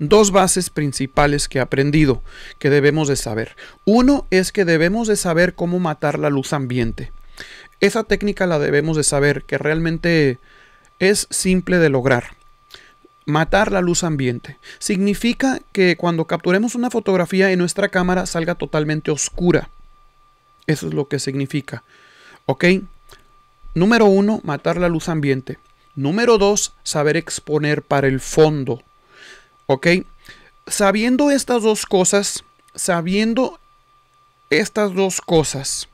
dos bases principales que he aprendido que debemos de saber. Uno es que debemos de saber cómo matar la luz ambiente. Esa técnica la debemos de saber que realmente es simple de lograr. Matar la luz ambiente. Significa que cuando capturemos una fotografía en nuestra cámara salga totalmente oscura. Eso es lo que significa. ¿Ok? Número uno, matar la luz ambiente. Número dos, saber exponer para el fondo. ¿Ok? Sabiendo estas dos cosas, sabiendo estas dos cosas,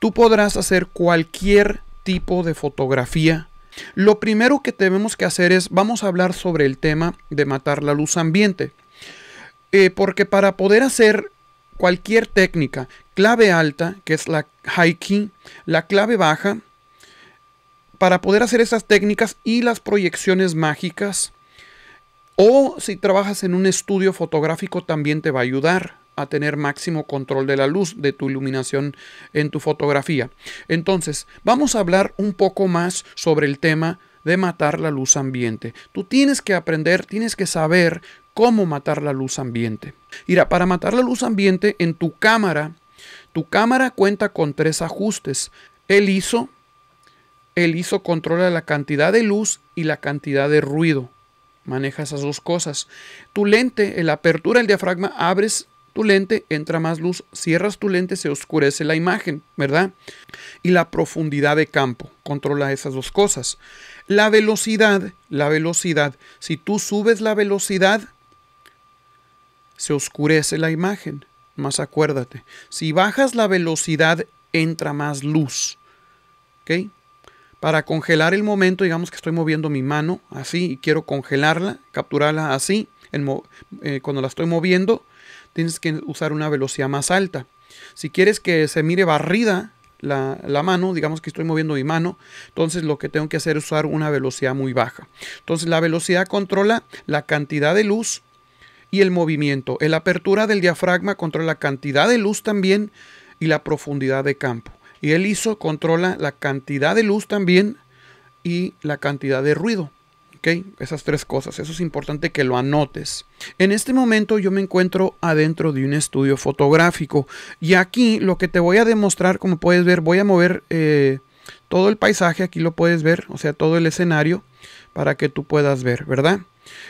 tú podrás hacer cualquier tipo de fotografía. Lo primero que tenemos que hacer es, vamos a hablar sobre el tema de matar la luz ambiente. Eh, porque para poder hacer cualquier técnica, clave alta, que es la high key, la clave baja, para poder hacer esas técnicas y las proyecciones mágicas, o si trabajas en un estudio fotográfico también te va a ayudar a tener máximo control de la luz, de tu iluminación en tu fotografía. Entonces, vamos a hablar un poco más sobre el tema de matar la luz ambiente. Tú tienes que aprender, tienes que saber cómo matar la luz ambiente. Mira, para matar la luz ambiente en tu cámara, tu cámara cuenta con tres ajustes. El ISO, el ISO controla la cantidad de luz y la cantidad de ruido manejas esas dos cosas. Tu lente, la apertura del diafragma, abres tu lente, entra más luz, cierras tu lente, se oscurece la imagen, ¿verdad? Y la profundidad de campo, controla esas dos cosas. La velocidad, la velocidad, si tú subes la velocidad, se oscurece la imagen, más acuérdate, si bajas la velocidad, entra más luz, ¿ok? Para congelar el momento, digamos que estoy moviendo mi mano así y quiero congelarla, capturarla así. Eh, cuando la estoy moviendo, tienes que usar una velocidad más alta. Si quieres que se mire barrida la, la, mano, digamos que estoy moviendo mi mano, entonces lo que tengo que hacer es usar una velocidad muy baja. Entonces la velocidad controla la cantidad de luz y el movimiento. La apertura del diafragma controla la cantidad de luz también y la profundidad de campo. Y el ISO controla la cantidad de luz también y la cantidad de ruido. ¿ok? Esas tres cosas, eso es importante que lo anotes. En este momento yo me encuentro adentro de un estudio fotográfico y aquí lo que te voy a demostrar, como puedes ver, voy a mover eh, todo el paisaje, aquí lo puedes ver, o sea, todo el escenario para que tú puedas ver, ¿verdad?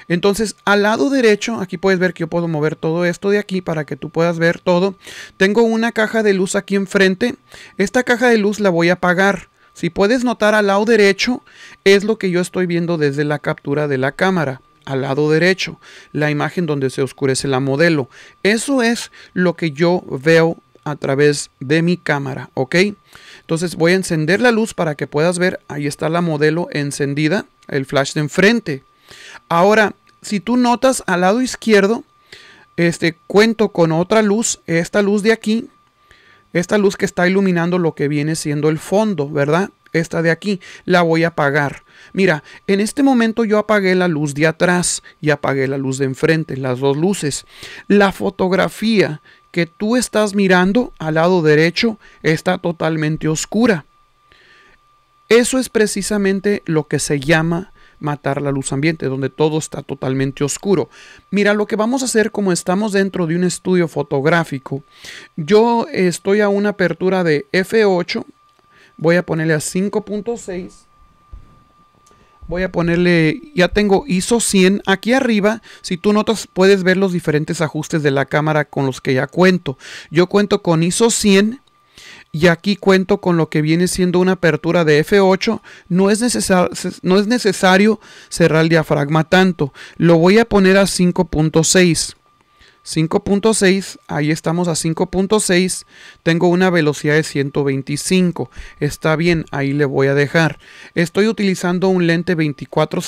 Entonces, al lado derecho, aquí puedes ver que yo puedo mover todo esto de aquí para que tú puedas ver todo. Tengo una caja de luz aquí enfrente. Esta caja de luz la voy a apagar. Si puedes notar al lado derecho, es lo que yo estoy viendo desde la captura de la cámara al lado derecho, la imagen donde se oscurece la modelo. Eso es lo que yo veo a través de mi cámara, ¿ok? Entonces voy a encender la luz para que puedas ver, ahí está la modelo encendida, el flash de enfrente. Ahora, si tú notas al lado izquierdo, este cuento con otra luz, esta luz de aquí, esta luz que está iluminando lo que viene siendo el fondo, ¿verdad? Esta de aquí, la voy a apagar. Mira, en este momento yo apagué la luz de atrás y apagué la luz de enfrente, las dos luces. La fotografía que tú estás mirando al lado derecho está totalmente oscura. Eso es precisamente lo que se llama matar la luz ambiente, donde todo está totalmente oscuro. Mira, lo que vamos a hacer como estamos dentro de un estudio fotográfico, yo estoy a una apertura de F8, voy a ponerle a 5.6. Voy a ponerle, ya tengo ISO 100 aquí arriba. Si tú notas, puedes ver los diferentes ajustes de la cámara con los que ya cuento. Yo cuento con ISO 100 y aquí cuento con lo que viene siendo una apertura de F8, no es, no es necesario cerrar el diafragma tanto, lo voy a poner a 5.6. 5.6, ahí estamos a 5.6, tengo una velocidad de 125, está bien, ahí le voy a dejar. Estoy utilizando un lente 24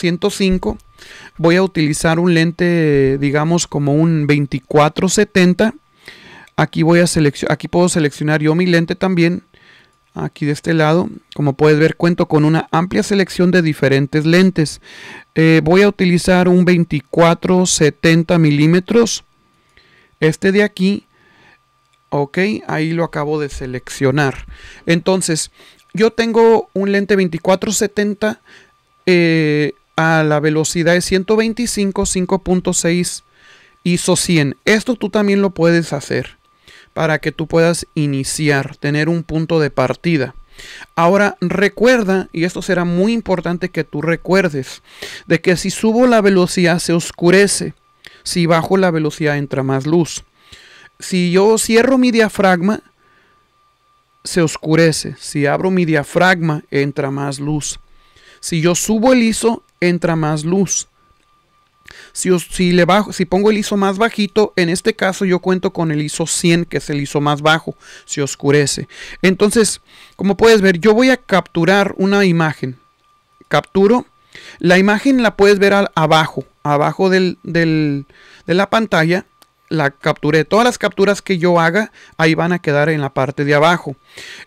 voy a utilizar un lente digamos como un 2470. 70 Aquí voy a aquí puedo seleccionar yo mi lente también. Aquí de este lado, como puedes ver, cuento con una amplia selección de diferentes lentes. Eh, voy a utilizar un 24-70 milímetros. Este de aquí, ok, ahí lo acabo de seleccionar. Entonces, yo tengo un lente 24-70 eh, a la velocidad de 125, 5.6 ISO 100. Esto tú también lo puedes hacer para que tú puedas iniciar, tener un punto de partida. Ahora recuerda, y esto será muy importante que tú recuerdes, de que si subo la velocidad se oscurece, si bajo la velocidad entra más luz. Si yo cierro mi diafragma, se oscurece. Si abro mi diafragma, entra más luz. Si yo subo el ISO, entra más luz. Si, le bajo, si pongo el ISO más bajito, en este caso yo cuento con el ISO 100, que es el ISO más bajo, se oscurece. Entonces, como puedes ver, yo voy a capturar una imagen. Capturo. La imagen la puedes ver abajo, abajo del, de la pantalla la capturé. Todas las capturas que yo haga, ahí van a quedar en la parte de abajo.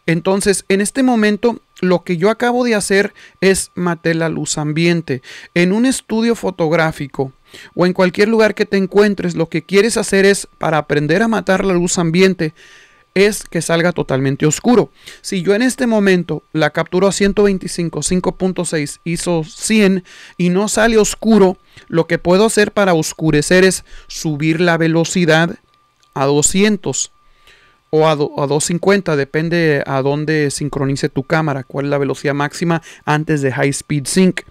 Entonces, en este momento, lo que yo acabo de hacer es maté la luz ambiente. En un estudio fotográfico, o en cualquier lugar que te encuentres, lo que quieres hacer es, para aprender a matar la luz ambiente, es que salga totalmente oscuro. Si yo en este momento la capturo a 125, 5.6, hizo 100 y no sale oscuro, lo que puedo hacer para oscurecer es subir la velocidad a 200 o a, 250, depende a dónde sincronice tu cámara, cuál es la velocidad máxima antes de High Speed Sync.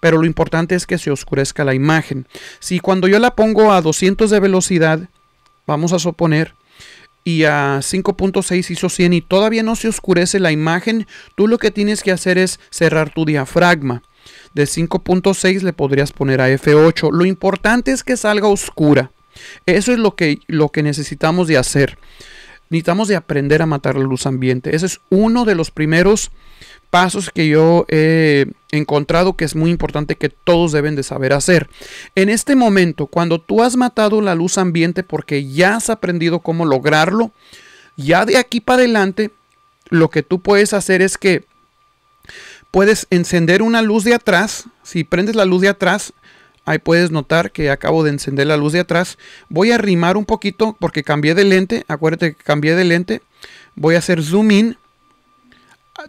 Pero lo importante es que se oscurezca la imagen. Si cuando yo la pongo a 200 de velocidad, vamos a suponer, y a 5.6 hizo 100 y todavía no se oscurece la imagen, tú lo que tienes que hacer es cerrar tu diafragma. De 5.6 le podrías poner a F8. Lo importante es que salga oscura. Eso es lo que, lo que necesitamos de hacer necesitamos de aprender a matar la luz ambiente. Ese es uno de los primeros pasos que yo he encontrado que es muy importante que todos deben de saber hacer. En este momento, cuando tú has matado la luz ambiente porque ya has aprendido cómo lograrlo, ya de aquí para adelante, lo que tú puedes hacer es que puedes encender una luz de atrás. Si prendes la luz de atrás, Ahí puedes notar que acabo de encender la luz de atrás. Voy a arrimar un poquito porque cambié de lente. Acuérdate que cambié de lente. Voy a hacer zoom in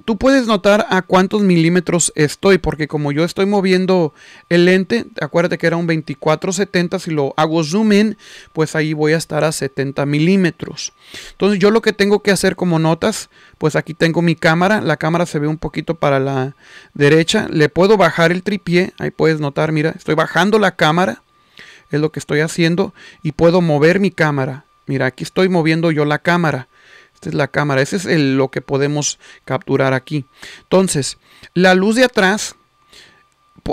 Tú puedes notar a cuántos milímetros estoy, porque como yo estoy moviendo el lente, acuérdate que era un 2470. si lo hago zoom in, pues ahí voy a estar a 70 milímetros. Entonces yo lo que tengo que hacer como notas, pues aquí tengo mi cámara, la cámara se ve un poquito para la derecha, le puedo bajar el tripié, ahí puedes notar, mira, estoy bajando la cámara, es lo que estoy haciendo, y puedo mover mi cámara. Mira, aquí estoy moviendo yo la cámara. Esta es la cámara, eso es lo que podemos capturar aquí. Entonces, la luz de atrás,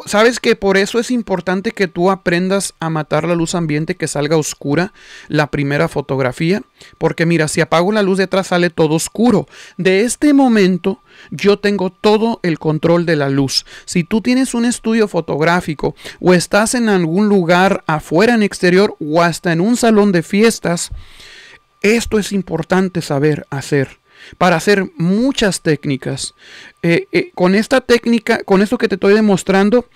sabes que por eso es importante que tú aprendas a matar la luz ambiente que salga oscura la primera fotografía, porque mira, si apago la luz de atrás sale todo oscuro. De este momento yo tengo todo el control de la luz. Si tú tienes un estudio fotográfico o estás en algún lugar afuera en exterior o hasta en un salón de fiestas, esto es importante saber hacer para hacer muchas técnicas. Eh, eh, con esta técnica, con esto que te estoy demostrando,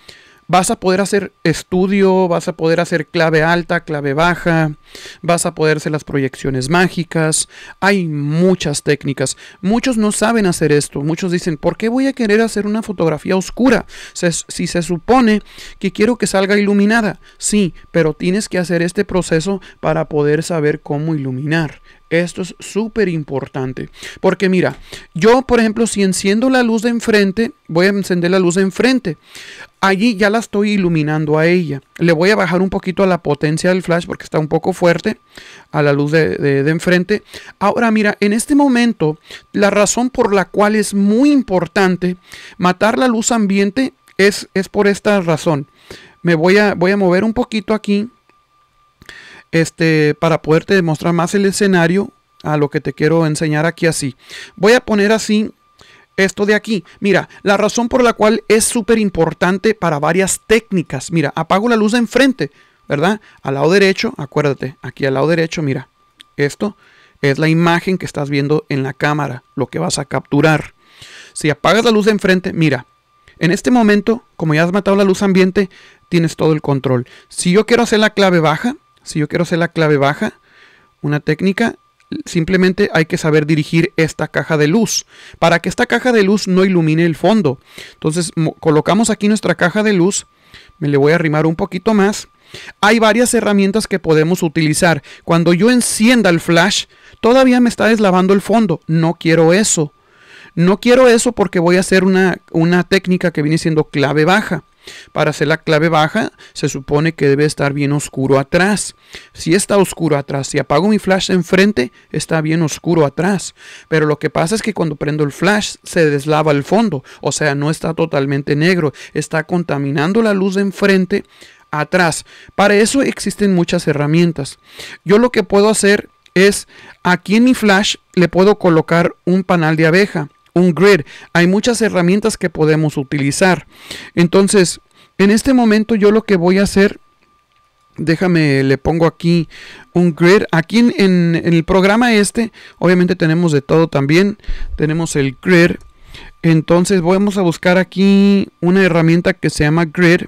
vas a poder hacer estudio, vas a poder hacer clave alta, clave baja, vas a poder hacer las proyecciones mágicas. Hay muchas técnicas. Muchos no saben hacer esto. Muchos dicen, ¿por qué voy a querer hacer una fotografía oscura? si se supone que quiero que salga iluminada. Sí, pero tienes que hacer este proceso para poder saber cómo iluminar. Esto es súper importante. Porque mira, yo, por ejemplo, si enciendo la luz de enfrente, voy a encender la luz de enfrente. Allí ya la estoy iluminando a ella. Le voy a bajar un poquito a la potencia del flash porque está un poco fuerte a la luz de, enfrente. Ahora mira, en este momento, la razón por la cual es muy importante matar la luz ambiente es, es por esta razón. Me voy a, voy a mover un poquito aquí este, para poderte demostrar más el escenario a lo que te quiero enseñar aquí así. Voy a poner así esto de aquí. Mira, la razón por la cual es súper importante para varias técnicas. Mira, apago la luz de enfrente, ¿verdad? Al lado derecho, acuérdate, aquí al lado derecho, mira, esto es la imagen que estás viendo en la cámara, lo que vas a capturar. Si apagas la luz de enfrente, mira, en este momento, como ya has matado la luz ambiente, tienes todo el control. Si yo quiero hacer la clave baja, si yo quiero hacer la clave baja, una técnica, simplemente hay que saber dirigir esta caja de luz para que esta caja de luz no ilumine el fondo. Entonces colocamos aquí nuestra caja de luz, me le voy a arrimar un poquito más. Hay varias herramientas que podemos utilizar. Cuando yo encienda el flash, todavía me está deslavando el fondo. No quiero eso. No quiero eso porque voy a hacer una, una técnica que viene siendo clave baja. Para hacer la clave baja, se supone que debe estar bien oscuro atrás. Si está oscuro atrás, si apago mi flash enfrente, está bien oscuro atrás. Pero lo que pasa es que cuando prendo el flash, se deslava el fondo. O sea, no está totalmente negro. Está contaminando la luz de enfrente atrás. Para eso existen muchas herramientas. Yo lo que puedo hacer es, aquí en mi flash, le puedo colocar un panal de abeja un grid. Hay muchas herramientas que podemos utilizar. Entonces, en este momento yo lo que voy a hacer, déjame, le pongo aquí un grid. Aquí en, el programa este, obviamente tenemos de todo también. Tenemos el grid. Entonces vamos a buscar aquí una herramienta que se llama grid.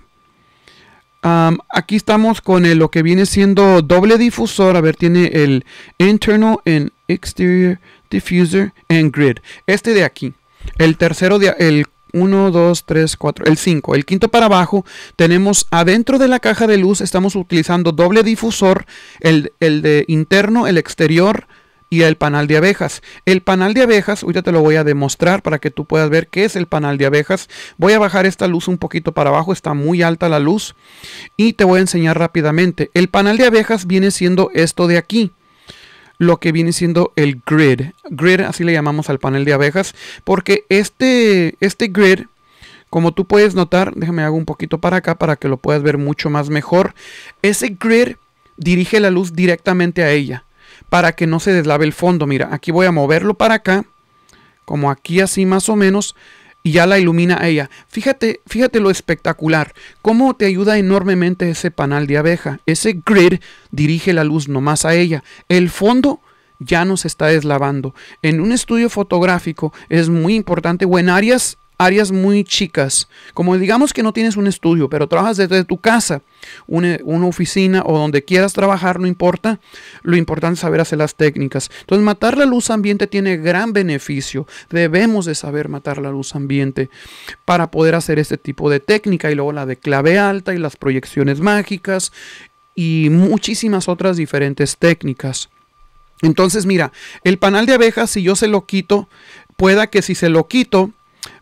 aquí estamos con lo que viene siendo doble difusor. A ver, tiene el internal en exterior diffuser and grid. Este de aquí. El tercero, de, el 1, 2, 3, 4, el 5. El quinto para abajo tenemos adentro de la caja de luz, estamos utilizando doble difusor, el, el de interno, el exterior y el panal de abejas. El panal de abejas, ahorita te lo voy a demostrar para que tú puedas ver qué es el panal de abejas. Voy a bajar esta luz un poquito para abajo, está muy alta la luz y te voy a enseñar rápidamente. El panal de abejas viene siendo esto de aquí lo que viene siendo el grid. Grid, así le llamamos al panel de abejas, porque este, este grid, como tú puedes notar, déjame hago un poquito para acá para que lo puedas ver mucho más mejor, ese grid dirige la luz directamente a ella, para que no se deslave el fondo. Mira, aquí voy a moverlo para acá, como aquí así más o menos, y ya la ilumina ella. Fíjate, fíjate lo espectacular, cómo te ayuda enormemente ese panal de abeja. Ese grid dirige la luz nomás a ella. El fondo ya nos está deslavando. En un estudio fotográfico es muy importante o en áreas áreas muy chicas, como digamos que no tienes un estudio, pero trabajas desde tu casa, una, oficina o donde quieras trabajar, no importa, lo importante es saber hacer las técnicas. Entonces, matar la luz ambiente tiene gran beneficio. Debemos de saber matar la luz ambiente para poder hacer este tipo de técnica y luego la de clave alta y las proyecciones mágicas y muchísimas otras diferentes técnicas. Entonces, mira, el panal de abejas, si yo se lo quito, pueda que si se lo quito,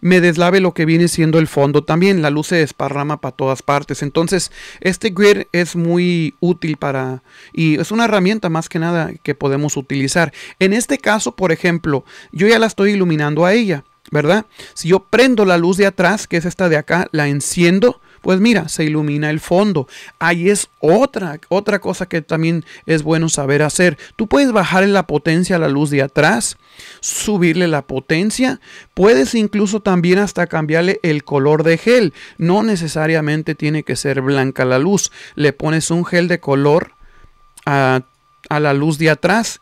me deslave lo que viene siendo el fondo también. La luz se desparrama para todas partes. Entonces, este grid es muy útil para... Y es una herramienta más que nada que podemos utilizar. En este caso, por ejemplo, yo ya la estoy iluminando a ella, ¿verdad? Si yo prendo la luz de atrás, que es esta de acá, la enciendo, pues mira, se ilumina el fondo. Ahí es otra, otra cosa que también es bueno saber hacer. Tú puedes bajarle la potencia a la luz de atrás, subirle la potencia, puedes incluso también hasta cambiarle el color de gel. No necesariamente tiene que ser blanca la luz. Le pones un gel de color a, a la luz de atrás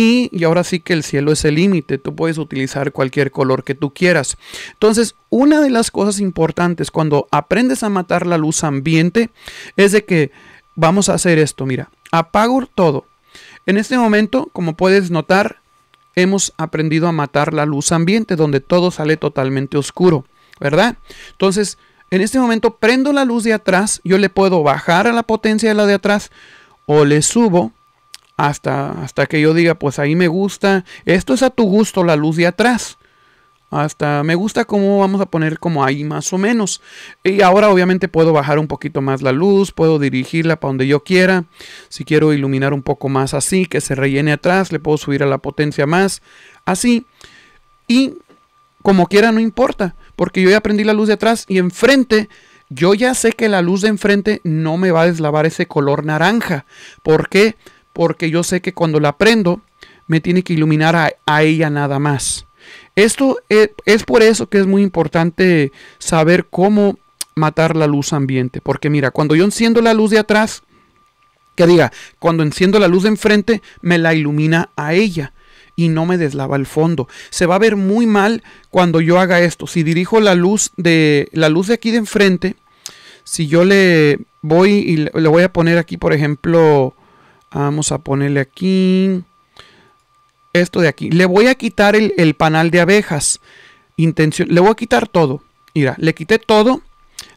y, ahora sí que el cielo es el límite, tú puedes utilizar cualquier color que tú quieras. Entonces, una de las cosas importantes cuando aprendes a matar la luz ambiente es de que vamos a hacer esto, mira, apago todo. En este momento, como puedes notar, hemos aprendido a matar la luz ambiente, donde todo sale totalmente oscuro, ¿verdad? Entonces, en este momento prendo la luz de atrás, yo le puedo bajar a la potencia de la de atrás o le subo hasta, hasta que yo diga, pues ahí me gusta, esto es a tu gusto la luz de atrás. Hasta me gusta cómo vamos a poner como ahí más o menos. Y ahora obviamente puedo bajar un poquito más la luz, puedo dirigirla para donde yo quiera. Si quiero iluminar un poco más así, que se rellene atrás, le puedo subir a la potencia más, así. Y como quiera no importa, porque yo ya aprendí la luz de atrás y enfrente yo ya sé que la luz de enfrente no me va a deslavar ese color naranja. Porque porque yo sé que cuando la prendo, me tiene que iluminar a, ella nada más. Esto e, es, por eso que es muy importante saber cómo matar la luz ambiente. Porque mira, cuando yo enciendo la luz de atrás, que diga, cuando enciendo la luz de enfrente, me la ilumina a ella y no me deslava el fondo. Se va a ver muy mal cuando yo haga esto. Si dirijo la luz de la luz de aquí de enfrente, si yo le voy y le voy a poner aquí, por ejemplo, Vamos a ponerle aquí esto de aquí. Le voy a quitar el, el panal de abejas. Intención, le voy a quitar todo. Mira, le quité todo.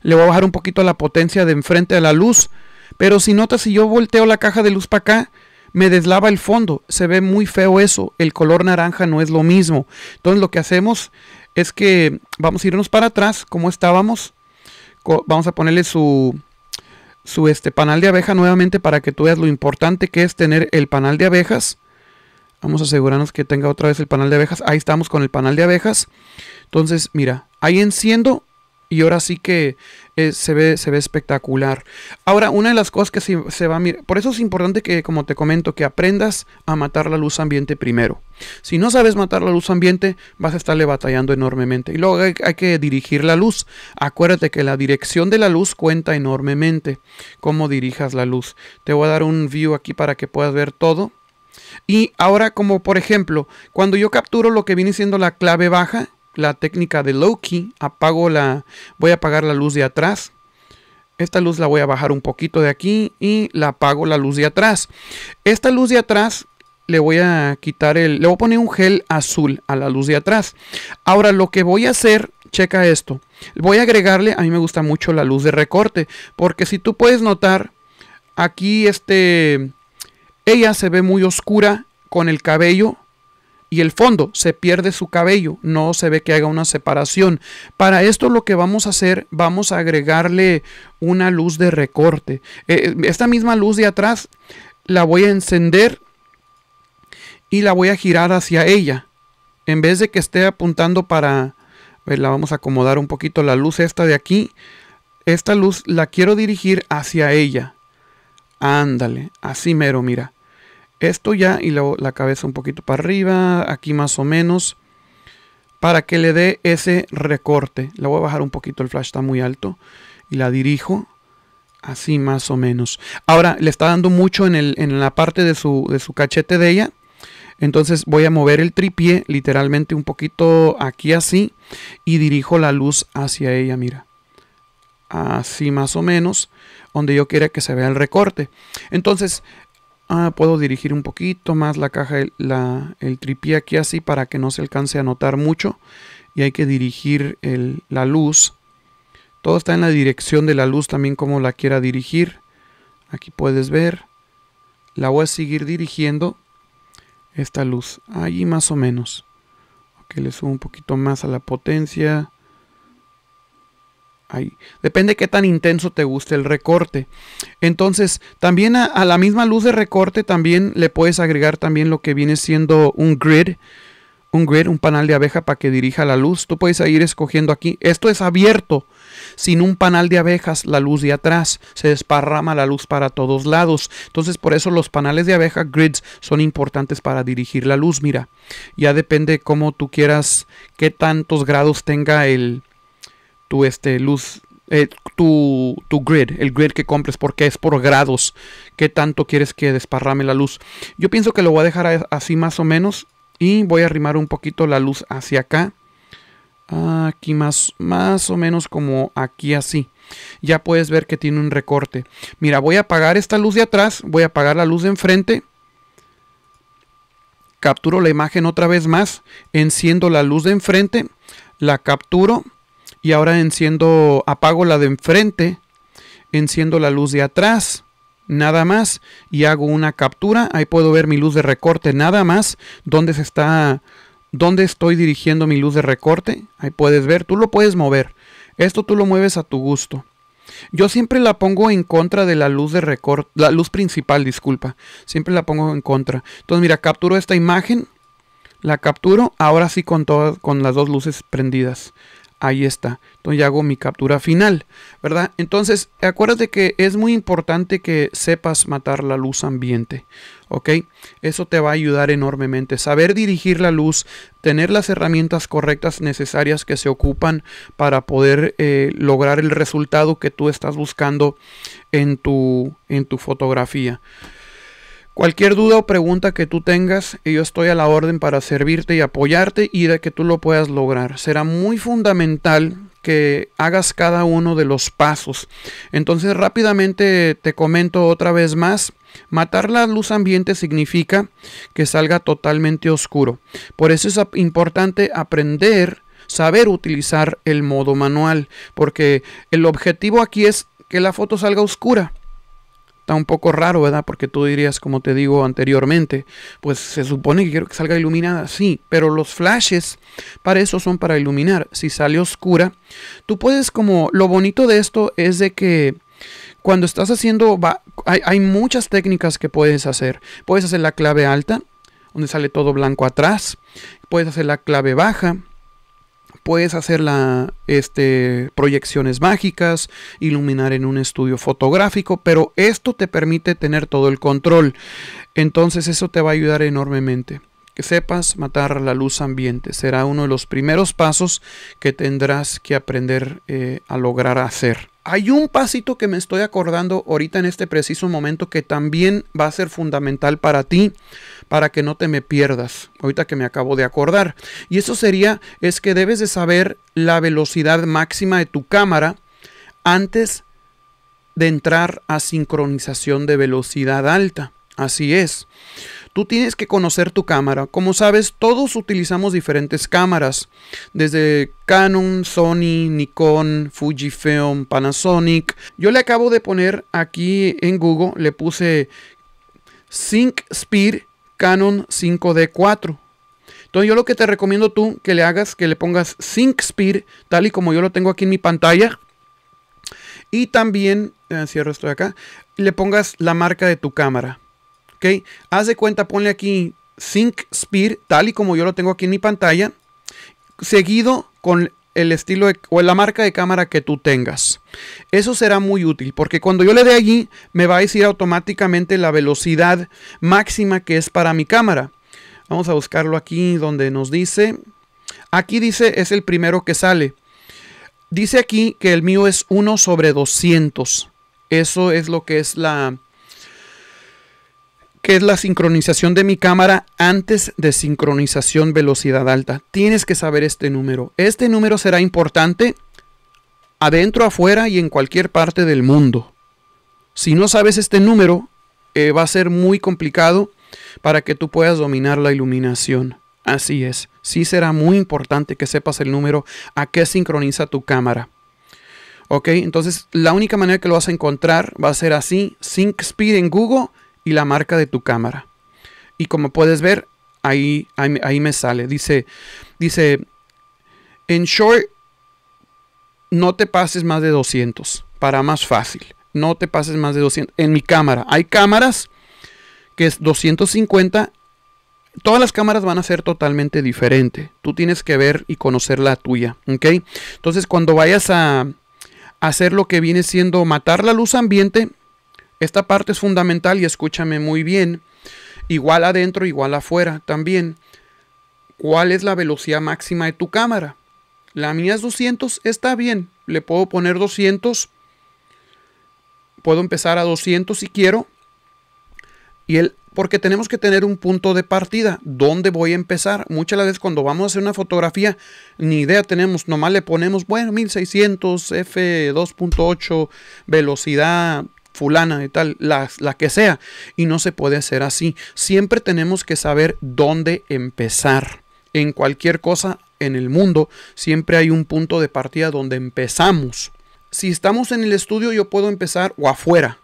Le voy a bajar un poquito la potencia de enfrente a la luz. Pero si notas, si yo volteo la caja de luz para acá, me deslava el fondo. Se ve muy feo eso. El color naranja no es lo mismo. Entonces lo que hacemos es que vamos a irnos para atrás, como estábamos. Vamos a ponerle su, su este panal de abeja nuevamente para que tú veas lo importante que es tener el panal de abejas. Vamos a asegurarnos que tenga otra vez el panal de abejas. Ahí estamos con el panal de abejas. Entonces, mira, ahí enciendo y ahora sí que eh, se, ve, se ve espectacular. Ahora, una de las cosas que se, va a mirar, por eso es importante que, como te comento, que aprendas a matar la luz ambiente primero. Si no sabes matar la luz ambiente, vas a estarle batallando enormemente. Y luego hay que dirigir la luz. Acuérdate que la dirección de la luz cuenta enormemente cómo dirijas la luz. Te voy a dar un view aquí para que puedas ver todo. Y ahora, como por ejemplo, cuando yo capturo lo que viene siendo la clave baja, la técnica de low-key, apago la, voy a apagar la luz de atrás. Esta luz la voy a bajar un poquito de aquí y la apago la luz de atrás. Esta luz de atrás le voy a quitar el, le voy a poner un gel azul a la luz de atrás. Ahora lo que voy a hacer, checa esto. Voy a agregarle, a mí me gusta mucho la luz de recorte, porque si tú puedes notar, aquí este, ella se ve muy oscura con el cabello y el fondo, se pierde su cabello, no se ve que haga una separación. Para esto lo que vamos a hacer, vamos a agregarle una luz de recorte. Eh, eh, esta misma luz de atrás la voy a encender y la voy a girar hacia ella. En vez de que esté apuntando para... Eh, la vamos a acomodar un poquito la luz esta de aquí. Esta luz la quiero dirigir hacia ella. Ándale, así mero, mira. Esto ya y luego la cabeza un poquito para arriba, aquí más o menos, para que le dé ese recorte. La voy a bajar un poquito, el flash está muy alto y la dirijo así más o menos. Ahora le está dando mucho en, la parte de su, de su cachete de ella. Entonces voy a mover el tripié literalmente un poquito aquí así y dirijo la luz hacia ella, mira. Así más o menos, donde yo quiera que se vea el recorte. Entonces ah, puedo dirigir un poquito más la caja, el, la, aquí así para que no se alcance a notar mucho. Y hay que dirigir la luz. Todo está en la dirección de la luz también como la quiera dirigir. Aquí puedes ver. La voy a seguir dirigiendo esta luz. Allí más o menos. que le subo un poquito más a la potencia. Depende qué tan intenso te guste el recorte. Entonces, también a, la misma luz de recorte también le puedes agregar también lo que viene siendo un grid. Un grid, un panal de abeja para que dirija la luz. Tú puedes ir escogiendo aquí. Esto es abierto. Sin un panal de abejas, la luz de atrás se desparrama la luz para todos lados. Entonces, por eso los panales de abeja, grids, son importantes para dirigir la luz. Mira, ya depende cómo tú quieras, qué tantos grados tenga el, tu este luz eh, tu, tu, grid, el grid que compres, porque es por grados. ¿Qué tanto quieres que desparrame la luz? Yo pienso que lo voy a dejar así más o menos. Y voy a arrimar un poquito la luz hacia acá. Aquí más, más o menos como aquí así. Ya puedes ver que tiene un recorte. Mira, voy a apagar esta luz de atrás. Voy a apagar la luz de enfrente. Capturo la imagen otra vez más. Enciendo la luz de enfrente. La capturo y ahora enciendo, apago la de enfrente, enciendo la luz de atrás, nada más, y hago una captura, ahí puedo ver mi luz de recorte, nada más, dónde se está, dónde estoy dirigiendo mi luz de recorte, ahí puedes ver, tú lo puedes mover, esto tú lo mueves a tu gusto. Yo siempre la pongo en contra de la luz de recorte, la luz principal, disculpa, siempre la pongo en contra. Entonces mira, capturo esta imagen, la capturo, ahora sí con, todas, con las dos luces prendidas. Ahí está. Entonces ya hago mi captura final, ¿verdad? Entonces, acuérdate que es muy importante que sepas matar la luz ambiente, ¿ok? Eso te va a ayudar enormemente. Saber dirigir la luz, tener las herramientas correctas necesarias que se ocupan para poder eh, lograr el resultado que tú estás buscando en tu, en tu fotografía. Cualquier duda o pregunta que tú tengas, yo estoy a la orden para servirte y apoyarte y de que tú lo puedas lograr. Será muy fundamental que hagas cada uno de los pasos. Entonces rápidamente te comento otra vez más. Matar la luz ambiente significa que salga totalmente oscuro. Por eso es importante aprender, saber utilizar el modo manual, porque el objetivo aquí es que la foto salga oscura un poco raro, ¿verdad? Porque tú dirías, como te digo anteriormente, pues se supone que quiero que salga iluminada, sí, pero los flashes para eso son para iluminar. Si sale oscura, tú puedes como, lo bonito de esto es de que cuando estás haciendo, hay, hay muchas técnicas que puedes hacer. Puedes hacer la clave alta, donde sale todo blanco atrás. Puedes hacer la clave baja, Puedes hacer la, este, proyecciones mágicas, iluminar en un estudio fotográfico, pero esto te permite tener todo el control. Entonces eso te va a ayudar enormemente. Que sepas matar la luz ambiente será uno de los primeros pasos que tendrás que aprender eh, a lograr hacer. Hay un pasito que me estoy acordando ahorita en este preciso momento que también va a ser fundamental para ti para que no te me pierdas. Ahorita que me acabo de acordar. Y eso sería, es que debes de saber la velocidad máxima de tu cámara antes de entrar a sincronización de velocidad alta. Así es. Tú tienes que conocer tu cámara. Como sabes, todos utilizamos diferentes cámaras, desde Canon, Sony, Nikon, Fujifilm, Panasonic. Yo le acabo de poner aquí en Google, le puse Sync Speed Canon 5D4. Entonces yo lo que te recomiendo tú que le hagas, que le pongas Sync Speed, tal y como yo lo tengo aquí en mi pantalla. Y también, eh, cierro esto de acá, le pongas la marca de tu cámara. ¿Ok? Haz de cuenta, ponle aquí Sync Speed, tal y como yo lo tengo aquí en mi pantalla. Seguido con el estilo o la marca de cámara que tú tengas. Eso será muy útil porque cuando yo le dé allí me va a decir automáticamente la velocidad máxima que es para mi cámara. Vamos a buscarlo aquí donde nos dice. Aquí dice es el primero que sale. Dice aquí que el mío es 1 sobre 200. Eso es lo que es la, que es la sincronización de mi cámara antes de sincronización velocidad alta. Tienes que saber este número. Este número será importante adentro, afuera y en cualquier parte del mundo. Si no sabes este número, eh, va a ser muy complicado para que tú puedas dominar la iluminación. Así es, sí será muy importante que sepas el número a qué sincroniza tu cámara. Ok, entonces la única manera que lo vas a encontrar va a ser así, Sync Speed en Google y la marca de tu cámara. Y como puedes ver, ahí, ahí, me sale. Dice, dice, en short, no te pases más de 200 para más fácil. No te pases más de 200. En mi cámara, hay cámaras que es 250. Todas las cámaras van a ser totalmente diferente. Tú tienes que ver y conocer la tuya. ¿Ok? Entonces, cuando vayas a hacer lo que viene siendo matar la luz ambiente, esta parte es fundamental y escúchame muy bien. Igual adentro, igual afuera también. ¿Cuál es la velocidad máxima de tu cámara? La mía es 200, está bien. Le puedo poner 200. Puedo empezar a 200 si quiero. Y el, porque tenemos que tener un punto de partida. ¿Dónde voy a empezar? Muchas veces cuando vamos a hacer una fotografía, ni idea tenemos. Nomás le ponemos, bueno, 1600, f2.8, velocidad fulana y tal, la, la que sea. Y no se puede hacer así. Siempre tenemos que saber dónde empezar. En cualquier cosa en el mundo, siempre hay un punto de partida donde empezamos. Si estamos en el estudio, yo puedo empezar o afuera,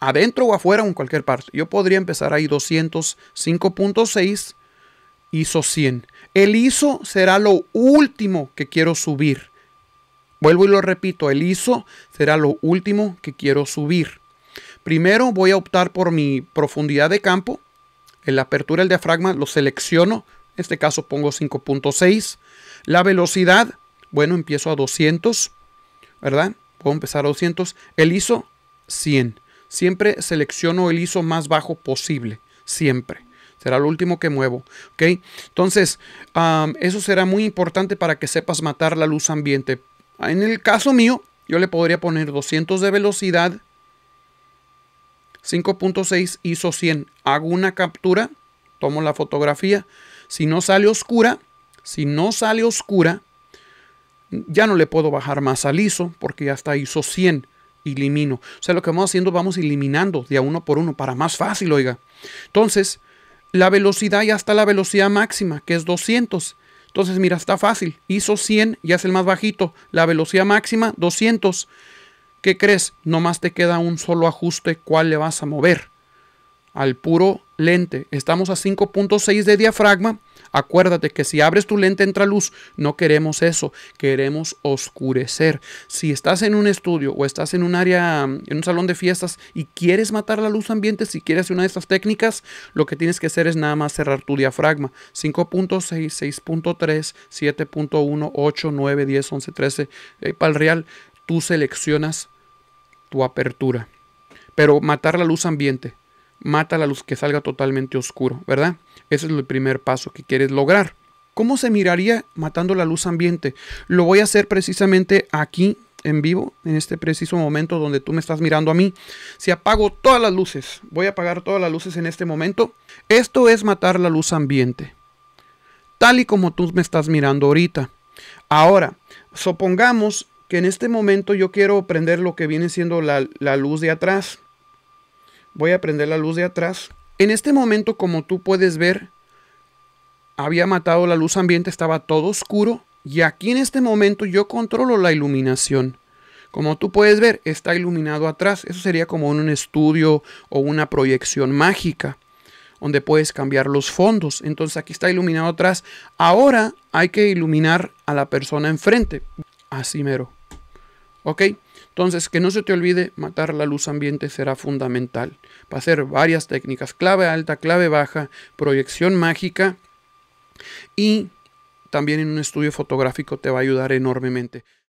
adentro o afuera o en cualquier parte. Yo podría empezar ahí 205.6, ISO 100. El ISO será lo último que quiero subir. Vuelvo y lo repito, el ISO será lo último que quiero subir. Primero voy a optar por mi profundidad de campo. En la apertura del diafragma lo selecciono. En este caso pongo 5.6. La velocidad, bueno, empiezo a 200, ¿verdad? Puedo empezar a 200. El ISO, 100. Siempre selecciono el ISO más bajo posible. Siempre. Será lo último que muevo. ¿Ok? Entonces, eso será muy importante para que sepas matar la luz ambiente. En el caso mío, yo le podría poner 200 de velocidad 5.6 ISO 100. Hago una captura, tomo la fotografía. Si no sale oscura, si no sale oscura, ya no le puedo bajar más al ISO porque ya está ISO 100. Elimino. O sea, lo que vamos haciendo, vamos eliminando de a uno por uno para más fácil, oiga. Entonces, la velocidad ya está la velocidad máxima, que es 200. Entonces, mira, está fácil. ISO 100 ya es el más bajito. La velocidad máxima, 200. ¿Qué crees? Nomás te queda un solo ajuste, ¿cuál le vas a mover? Al puro lente. Estamos a 5.6 de diafragma. Acuérdate que si abres tu lente entra luz. No queremos eso, queremos oscurecer. Si estás en un estudio o estás en un área, en un salón de fiestas y quieres matar la luz ambiente, si quieres una de estas técnicas, lo que tienes que hacer es nada más cerrar tu diafragma. 5.6, 6.3, 7.1, 8, 9, 10, 11, 13. Eh, para el real, tú seleccionas tu apertura. Pero matar la luz ambiente, mata la luz que salga totalmente oscuro, ¿verdad? Ese es el primer paso que quieres lograr. ¿Cómo se miraría matando la luz ambiente? Lo voy a hacer precisamente aquí en vivo, en este preciso momento donde tú me estás mirando a mí. Si apago todas las luces, voy a apagar todas las luces en este momento. Esto es matar la luz ambiente, tal y como tú me estás mirando ahorita. Ahora, supongamos que en este momento yo quiero prender lo que viene siendo la, luz de atrás. Voy a prender la luz de atrás. En este momento, como tú puedes ver, había matado la luz ambiente, estaba todo oscuro. Y aquí en este momento yo controlo la iluminación. Como tú puedes ver, está iluminado atrás. Eso sería como en un estudio o una proyección mágica, donde puedes cambiar los fondos. Entonces aquí está iluminado atrás. Ahora hay que iluminar a la persona enfrente. Así mero. ¿Ok? Entonces, que no se te olvide, matar la luz ambiente será fundamental. Va a hacer varias técnicas, clave alta, clave baja, proyección mágica y también en un estudio fotográfico te va a ayudar enormemente.